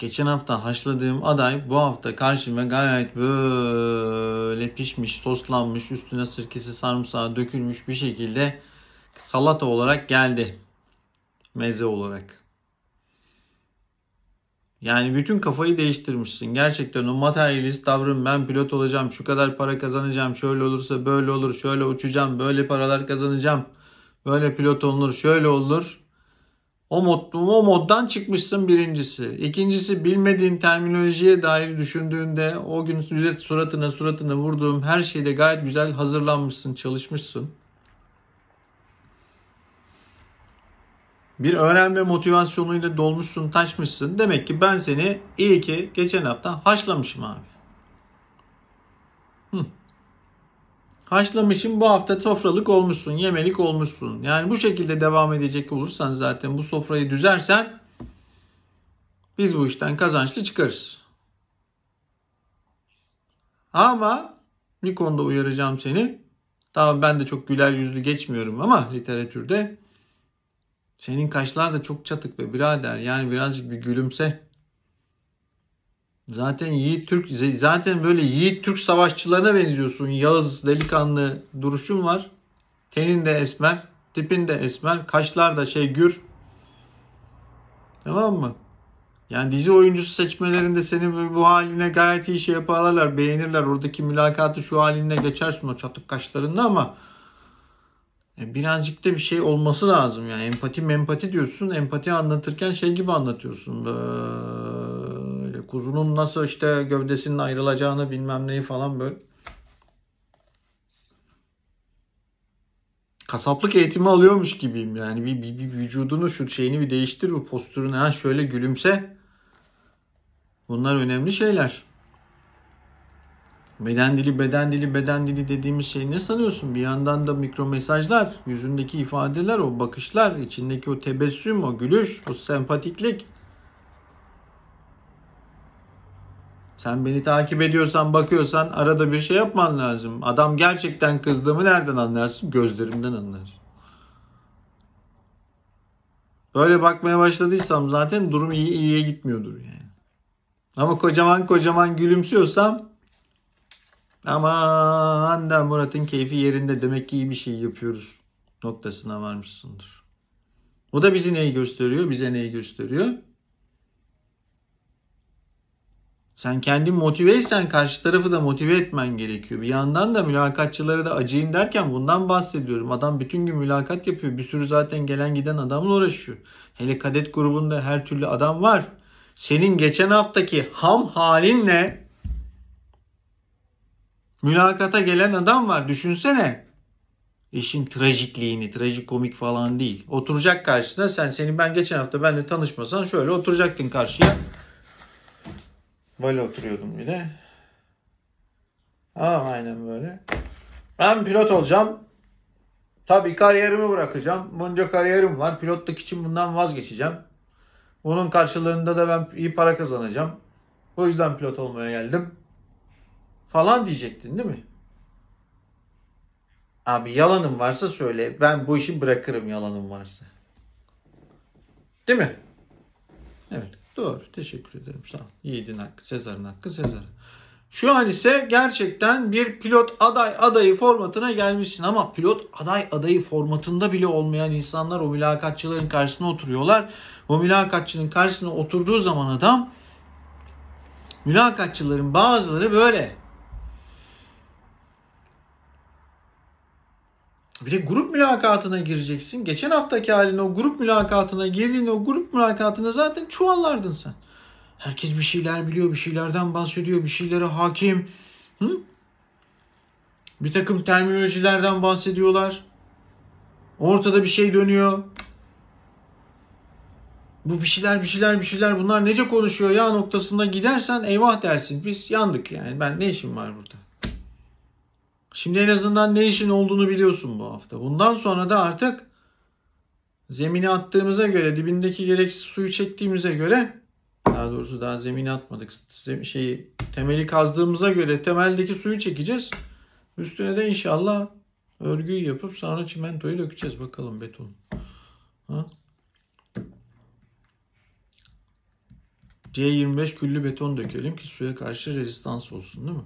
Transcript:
Geçen hafta haşladığım aday bu hafta karşıma gayet böyle pişmiş, soslanmış, üstüne sirkesi sarımsağı dökülmüş bir şekilde salata olarak geldi. Meze olarak. Yani bütün kafayı değiştirmişsin. Gerçekten o materyalist tavrım ben pilot olacağım, şu kadar para kazanacağım, şöyle olursa böyle olur, şöyle uçacağım, böyle paralar kazanacağım, böyle pilot olunur, şöyle olur o, mod, o moddan çıkmışsın birincisi. İkincisi bilmediğin terminolojiye dair düşündüğünde o gün suratına suratına vurduğum her şeyde gayet güzel hazırlanmışsın, çalışmışsın. Bir öğrenme motivasyonuyla dolmuşsun, taşmışsın. Demek ki ben seni iyi ki geçen hafta haşlamışım abi. Hı. Haşlamışım bu hafta sofralık olmuşsun, yemelik olmuşsun. Yani bu şekilde devam edecek olursan zaten bu sofrayı düzersen biz bu işten kazançlı çıkarız. Ama bir konuda uyaracağım seni. Tamam ben de çok güler yüzlü geçmiyorum ama literatürde senin kaşlar da çok çatık be birader. Yani birazcık bir gülümse. Zaten Yiğit Türk zaten böyle Yiğit Türk savaşçılarına benziyorsun. Yağız delikanlı duruşun var. Tenin de esmer, tipin de esmer, kaşlar da şey gür. Tamam mı? Yani dizi oyuncusu seçmelerinde senin bu haline gayet iyi şey yaparlar, beğenirler. Oradaki mülakatı şu haline geçersin o çatık kaşlarında ama e, birazcık da bir şey olması lazım yani empati mempati diyorsun empati anlatırken şey gibi anlatıyorsun böyle Hani kuzunun nasıl işte gövdesinin ayrılacağını bilmem neyi falan böyle. Kasaplık eğitimi alıyormuş gibiyim yani. Bir, bir, bir vücudunu şu şeyini bir değiştir bu postürünü. Ha şöyle gülümse. Bunlar önemli şeyler. Beden dili, beden dili, beden dili dediğimiz şey ne sanıyorsun? Bir yandan da mikro mesajlar, yüzündeki ifadeler, o bakışlar, içindeki o tebessüm, o gülüş, o sempatiklik. Sen beni takip ediyorsan, bakıyorsan arada bir şey yapman lazım. Adam gerçekten kızdığımı nereden anlarsın? Gözlerimden anlarsın. Böyle bakmaya başladıysam zaten durum iyi, iyiye gitmiyordur yani. Ama kocaman kocaman gülümsüyorsam ama da Murat'ın keyfi yerinde demek ki iyi bir şey yapıyoruz noktasına varmışsındır. O da bizi neyi gösteriyor? Bize neyi gösteriyor? Sen kendi motiveysen karşı tarafı da motive etmen gerekiyor. Bir yandan da mülakatçılara da acıyın derken bundan bahsediyorum. Adam bütün gün mülakat yapıyor. Bir sürü zaten gelen giden adamla uğraşıyor. Hele kadet grubunda her türlü adam var. Senin geçen haftaki ham halinle mülakata gelen adam var. Düşünsene. İşin trajikliğini, komik falan değil. Oturacak karşısına sen seni ben geçen hafta benle tanışmasan şöyle oturacaktın karşıya. Böyle oturuyordum bir de. Aa, aynen böyle. Ben pilot olacağım. Tabii kariyerimi bırakacağım. Bunca kariyerim var. Pilotluk için bundan vazgeçeceğim. Bunun karşılığında da ben iyi para kazanacağım. O yüzden pilot olmaya geldim. Falan diyecektin değil mi? Abi yalanım varsa söyle. Ben bu işi bırakırım yalanım varsa. Değil mi? Evet. Doğru. Teşekkür ederim. Sağ ol. Yiğidin hakkı, Sezar'ın hakkı, Sezar. Şu an ise gerçekten bir pilot aday adayı formatına gelmişsin ama pilot aday adayı formatında bile olmayan insanlar o mülakatçıların karşısına oturuyorlar. O mülakatçının karşısına oturduğu zaman adam mülakatçıların bazıları böyle Bir de grup mülakatına gireceksin. Geçen haftaki halin o grup mülakatına girdiğin o grup mülakatına zaten çuvallardın sen. Herkes bir şeyler biliyor, bir şeylerden bahsediyor, bir şeylere hakim. Hı? Bir takım terminolojilerden bahsediyorlar. Ortada bir şey dönüyor. Bu bir şeyler bir şeyler bir şeyler bunlar nece konuşuyor ya noktasında gidersen eyvah dersin. Biz yandık yani ben ne işim var burada. Şimdi en azından ne işin olduğunu biliyorsun bu hafta. Bundan sonra da artık zemini attığımıza göre, dibindeki gereksiz suyu çektiğimize göre daha doğrusu daha zemini atmadık. Şeyi, temeli kazdığımıza göre temeldeki suyu çekeceğiz. Üstüne de inşallah örgüyü yapıp sonra çimentoyu dökeceğiz. Bakalım beton. Ha? C25 küllü beton dökelim ki suya karşı rezistans olsun değil mi?